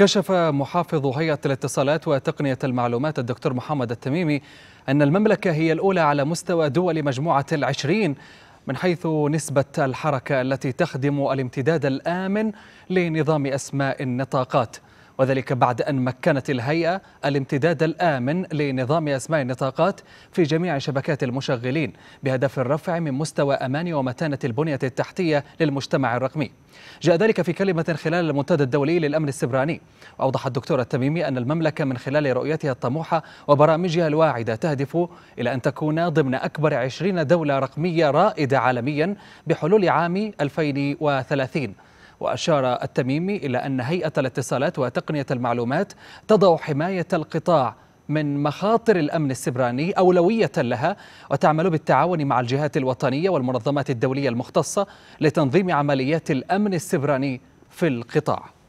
كشف محافظ هيئة الاتصالات وتقنية المعلومات الدكتور محمد التميمي أن المملكة هي الأولى على مستوى دول مجموعة العشرين من حيث نسبة الحركة التي تخدم الامتداد الآمن لنظام أسماء النطاقات وذلك بعد أن مكنت الهيئة الامتداد الآمن لنظام أسماء النطاقات في جميع شبكات المشغلين بهدف الرفع من مستوى أمان ومتانة البنية التحتية للمجتمع الرقمي جاء ذلك في كلمة خلال المنتدى الدولي للأمن السبراني وأوضح الدكتور التميمي أن المملكة من خلال رؤيتها الطموحة وبرامجها الواعدة تهدف إلى أن تكون ضمن أكبر 20 دولة رقمية رائدة عالميا بحلول عام 2030 وأشار التميمي إلى أن هيئة الاتصالات وتقنية المعلومات تضع حماية القطاع من مخاطر الامن السبراني اولويه لها وتعمل بالتعاون مع الجهات الوطنيه والمنظمات الدوليه المختصه لتنظيم عمليات الامن السبراني في القطاع